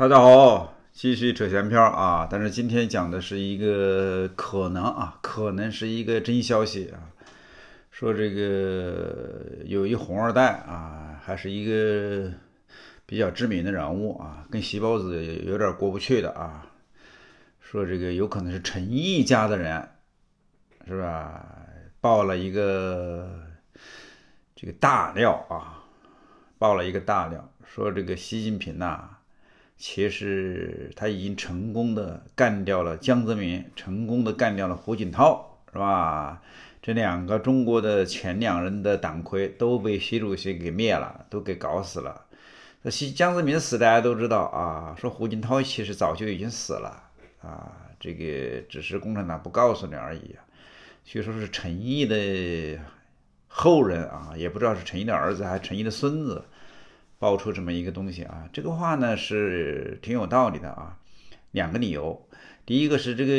大家好，继续扯闲篇啊！但是今天讲的是一个可能啊，可能是一个真消息啊。说这个有一红二代啊，还是一个比较知名的人物啊，跟席包子有点过不去的啊。说这个有可能是陈毅家的人，是吧？爆了一个这个大料啊，爆了一个大料，说这个习近平呐。其实他已经成功的干掉了江泽民，成功的干掉了胡锦涛，是吧？这两个中国的前两任的党魁都被习主席给灭了，都给搞死了。那习江泽民死大家都知道啊，说胡锦涛其实早就已经死了啊，这个只是共产党不告诉你而已。据说，是陈毅的后人啊，也不知道是陈毅的儿子还是陈毅的孙子。爆出这么一个东西啊，这个话呢是挺有道理的啊。两个理由，第一个是这个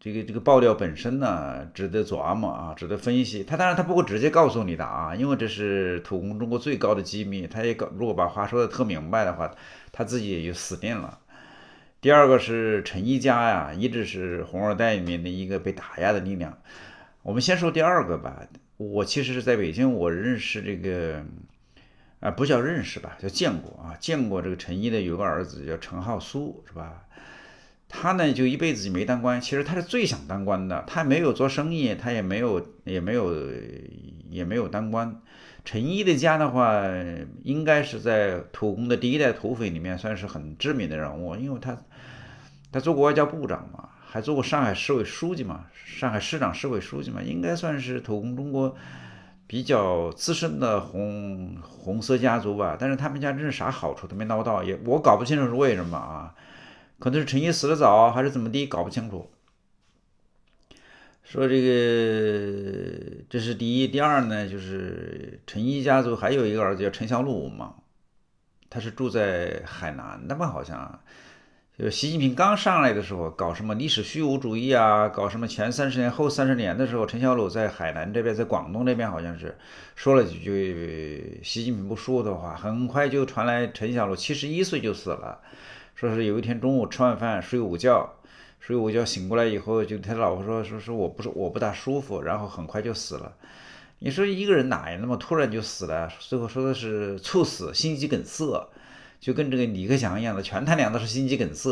这个这个爆料本身呢值得琢磨啊，值得分析。他当然他不会直接告诉你的啊，因为这是土公中国最高的机密。他也如果把话说的特明白的话，他自己也就死定了。第二个是陈一家呀，一直是红二代里面的一个被打压的力量。我们先说第二个吧。我其实是在北京，我认识这个。啊，不叫认识吧，叫见过啊。见过这个陈毅的有个儿子叫陈浩苏，是吧？他呢就一辈子就没当官，其实他是最想当官的。他没有做生意，他也没有，也没有，也没有当官。陈毅的家的话，应该是在土工的第一代土匪里面算是很知名的人物，因为他他做过外交部长嘛，还做过上海市委书记嘛，上海市长、市委书记嘛，应该算是土工中国。比较资深的红红色家族吧，但是他们家真是啥好处都没捞到，也我搞不清楚是为什么啊？可能是陈毅死的早还是怎么的，搞不清楚。说这个这是第一，第二呢，就是陈毅家族还有一个儿子叫陈小鲁嘛，他是住在海南的吧，好像。就习近平刚上来的时候，搞什么历史虚无主义啊，搞什么前三十年后三十年的时候，陈小鲁在海南这边，在广东这边好像是说了几句习近平不舒服的话，很快就传来陈小鲁七十一岁就死了，说是有一天中午吃完饭睡午觉，睡午觉醒过来以后，就他老婆说说说我不是我不大舒服，然后很快就死了。你说一个人哪呀那么突然就死了，最后说的是猝死心肌梗塞。就跟这个李克强一样的，全他娘的是心肌梗塞，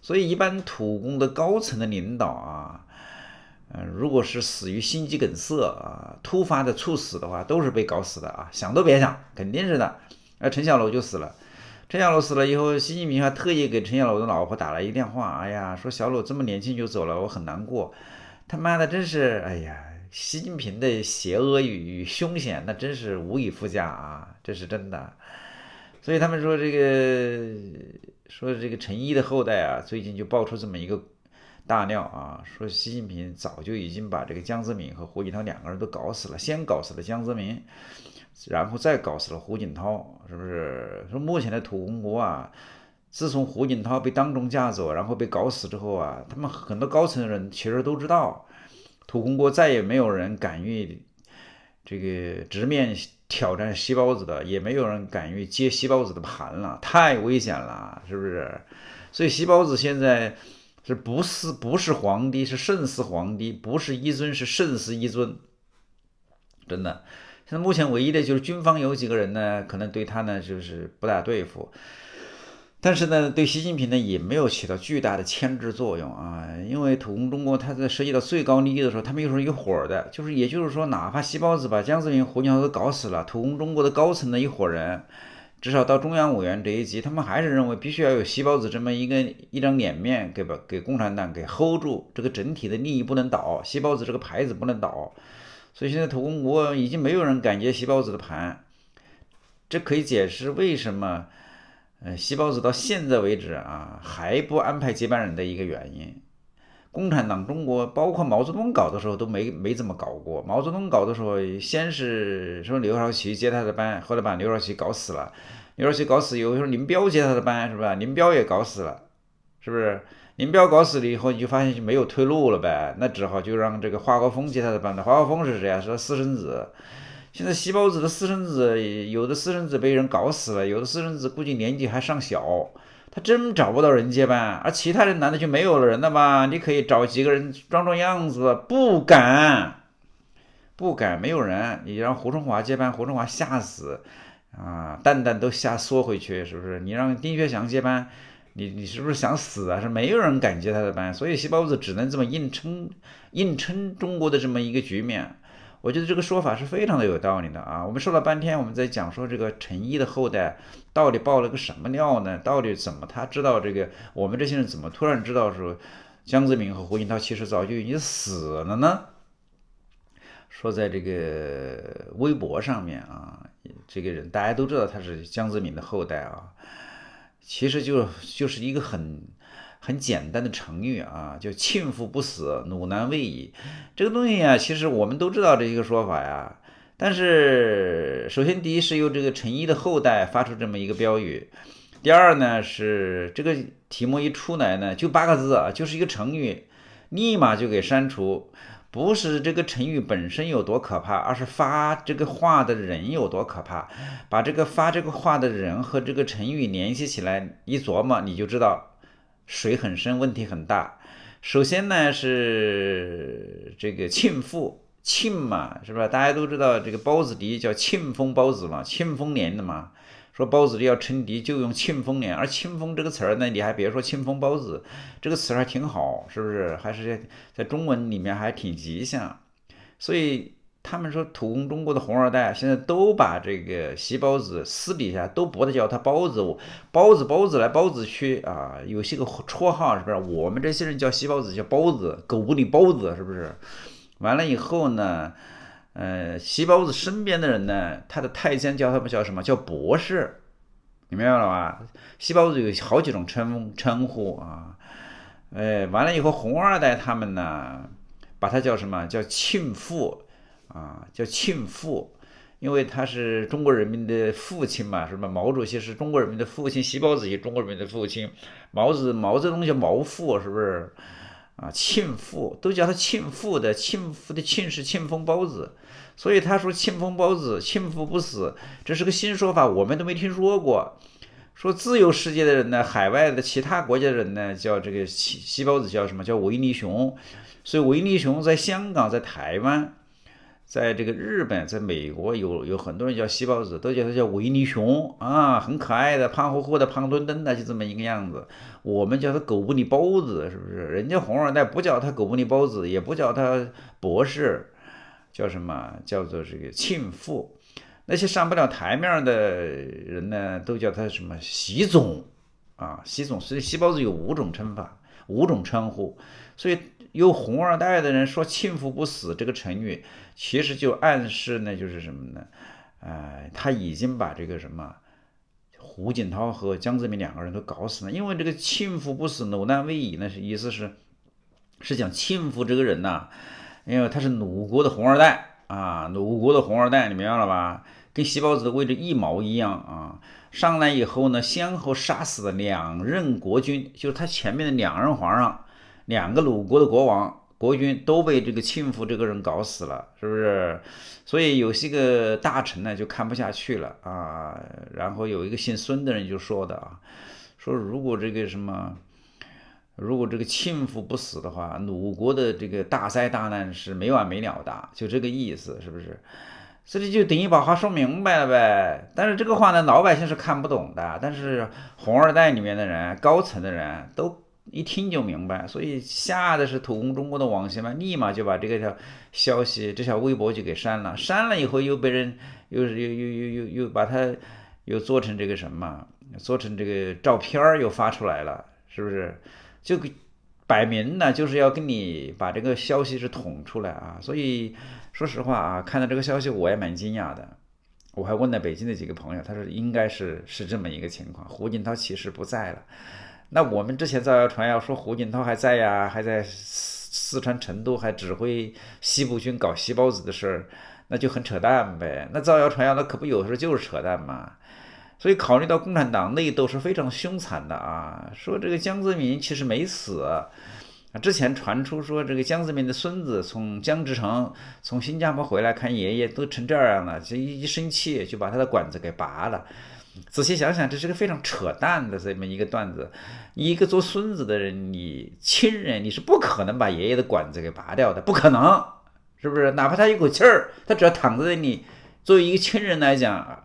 所以一般土工的高层的领导啊，呃，如果是死于心肌梗塞啊，突发的猝死的话，都是被搞死的啊，想都别想，肯定是的。那陈小鲁就死了，陈小鲁死了以后，习近平还特意给陈小鲁的老婆打了一电话，哎呀，说小鲁这么年轻就走了，我很难过，他妈的真是，哎呀，习近平的邪恶与凶险，那真是无以复加啊，这是真的。所以他们说这个说这个陈毅的后代啊，最近就爆出这么一个大料啊，说习近平早就已经把这个江泽民和胡锦涛两个人都搞死了，先搞死了江泽民，然后再搞死了胡锦涛，是不是？说目前的土公国啊，自从胡锦涛被当众架走，然后被搞死之后啊，他们很多高层的人其实都知道，土公国再也没有人敢于这个直面。挑战西包子的也没有人敢于接西包子的盘了，太危险了，是不是？所以西包子现在是不是不是皇帝，是胜似皇帝，不是一尊是胜似一尊，真的。现在目前唯一的就是军方有几个人呢，可能对他呢就是不大对付。但是呢，对习近平呢也没有起到巨大的牵制作用啊，因为土共中国他在涉及到最高利益的时候，他们又时候一伙儿的，就是也就是说，哪怕西包子把江泽民、胡锦涛都搞死了，土共中国的高层的一伙人，至少到中央委员这一级，他们还是认为必须要有西包子这么一个一张脸面给把给共产党给 hold 住，这个整体的利益不能倒，西包子这个牌子不能倒，所以现在土共国已经没有人敢接西包子的盘，这可以解释为什么。呃，习包子到现在为止啊，还不安排接班人的一个原因，共产党中国包括毛泽东搞的时候都没没怎么搞过。毛泽东搞的时候，先是说刘少奇接他的班，后来把刘少奇搞死了。刘少奇搞死以后，说林彪接他的班，是不是？林彪也搞死了，是不是？林彪搞死了以后，你就发现就没有退路了呗，那只好就让这个华国锋接他的班。那华国锋是谁啊？是私生子。现在细胞子的私生子，有的私生子被人搞死了，有的私生子估计年纪还尚小，他真找不到人接班，而其他的男的就没有了人了吧？你可以找几个人装装样子，不敢，不敢，没有人。你让胡春华接班，胡春华吓死，啊，蛋蛋都吓缩回去，是不是？你让丁薛祥接班，你你是不是想死啊？是没有人敢接他的班，所以细胞子只能这么硬撑，硬撑中国的这么一个局面。我觉得这个说法是非常的有道理的啊！我们说了半天，我们在讲说这个陈毅的后代到底报了个什么料呢？到底怎么他知道这个？我们这些人怎么突然知道说江泽民和胡锦涛其实早就已经死了呢？说在这个微博上面啊，这个人大家都知道他是江泽民的后代啊，其实就就是一个很。很简单的成语啊，叫“庆父不死，鲁难未已”。这个东西啊，其实我们都知道这一个说法呀。但是，首先第一是由这个陈毅的后代发出这么一个标语；第二呢，是这个题目一出来呢，就八个字啊，就是一个成语，立马就给删除。不是这个成语本身有多可怕，而是发这个话的人有多可怕。把这个发这个话的人和这个成语联系起来一琢磨，你就知道。水很深，问题很大。首先呢是这个庆父庆嘛，是吧？大家都知道这个包子迪叫庆丰包子嘛，庆丰年的嘛。说包子底要称底，就用庆丰年。而庆丰这个词儿呢，你还别说，庆丰包子这个词还挺好，是不是？还是在中文里面还挺吉祥，所以。他们说，土工中国的红二代现在都把这个席包子私底下都不的叫他包子，包子包子来包子去啊，有些个绰号是不是？我们这些人叫席包子叫包子，狗不理包子是不是？完了以后呢，呃，席包子身边的人呢，他的太监叫他们叫什么叫博士，你明白了吧？席包子有好几种称称呼啊，哎，完了以后红二代他们呢，把他叫什么叫庆父。啊，叫庆父，因为他是中国人民的父亲嘛，什么毛主席是中国人民的父亲，西包子也中国人民的父亲，毛子毛泽东叫毛父，是不是？啊，庆父都叫他庆父的庆父的庆是庆丰包子，所以他说庆丰包子庆父不死，这是个新说法，我们都没听说过。说自由世界的人呢，海外的其他国家的人呢，叫这个西西包子叫什么叫维尼熊，所以维尼熊在香港，在台湾。在这个日本，在美国有有很多人叫“西包子”，都叫他叫维尼熊啊，很可爱的，胖乎乎的，胖墩墩的，就这么一个样子。我们叫他“狗不理包子”，是不是？人家红二代不叫他“狗不理包子”，也不叫他博士，叫什么？叫做这个庆父。那些上不了台面的人呢，都叫他什么？习总啊，习总。所以“西包子”有五种称法，五种称呼。所以。有红二代的人说庆福不死这个成语，其实就暗示呢，就是什么呢？哎，他已经把这个什么胡锦涛和江泽民两个人都搞死了。因为这个庆福不死，鲁难未已，呢，是意思是，是讲庆福这个人呐，因为他是鲁国的红二代啊，鲁国的红二代，你明白了吧？跟西包子的位置一毛一样啊！上来以后呢，先后杀死了两任国君，就是他前面的两任皇上。两个鲁国的国王、国君都被这个庆父这个人搞死了，是不是？所以有些个大臣呢就看不下去了啊。然后有一个姓孙的人就说的啊，说如果这个什么，如果这个庆父不死的话，鲁国的这个大灾大难是没完没了的，就这个意思，是不是？所以就等于把话说明白了呗。但是这个话呢，老百姓是看不懂的，但是红二代里面的人、高层的人都。一听就明白，所以吓得是土攻中国的网线嘛，立马就把这个条消息这条微博就给删了。删了以后，又被人又又又又又又把它又做成这个什么，做成这个照片儿又发出来了，是不是？就摆明了就是要跟你把这个消息是捅出来啊！所以说实话啊，看到这个消息我也蛮惊讶的。我还问了北京的几个朋友，他说应该是是这么一个情况，胡锦涛其实不在了。那我们之前造谣传谣说胡锦涛还在呀，还在四四川成都还指挥西部军搞西包子的事儿，那就很扯淡呗。那造谣传谣那可不有时候就是扯淡嘛。所以考虑到共产党内斗是非常凶残的啊，说这个江泽民其实没死，啊之前传出说这个江泽民的孙子从江直成从新加坡回来看爷爷都成这样了，这一生气就把他的管子给拔了。仔细想想，这是个非常扯淡的这么一个段子。一个做孙子的人，你亲人，你是不可能把爷爷的管子给拔掉的，不可能，是不是？哪怕他一口气儿，他只要躺在那里，作为一个亲人来讲，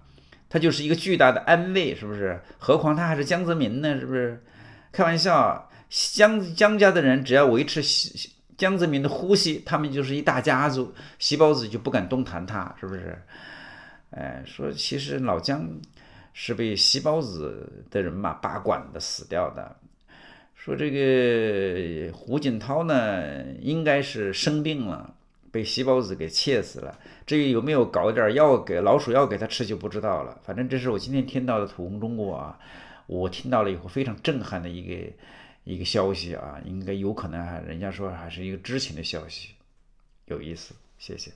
他就是一个巨大的安慰，是不是？何况他还是江泽民呢，是不是？开玩笑，江江家的人只要维持江泽民的呼吸，他们就是一大家族，细包子就不敢动弹，他是不是？哎，说其实老江。是被吸孢子的人嘛拔管的死掉的，说这个胡锦涛呢应该是生病了，被吸孢子给切死了。至于有没有搞点药给老鼠药给他吃就不知道了。反正这是我今天听到的土红中国啊，我听到了以后非常震撼的一个一个消息啊，应该有可能人家说还是一个知情的消息，有意思，谢谢。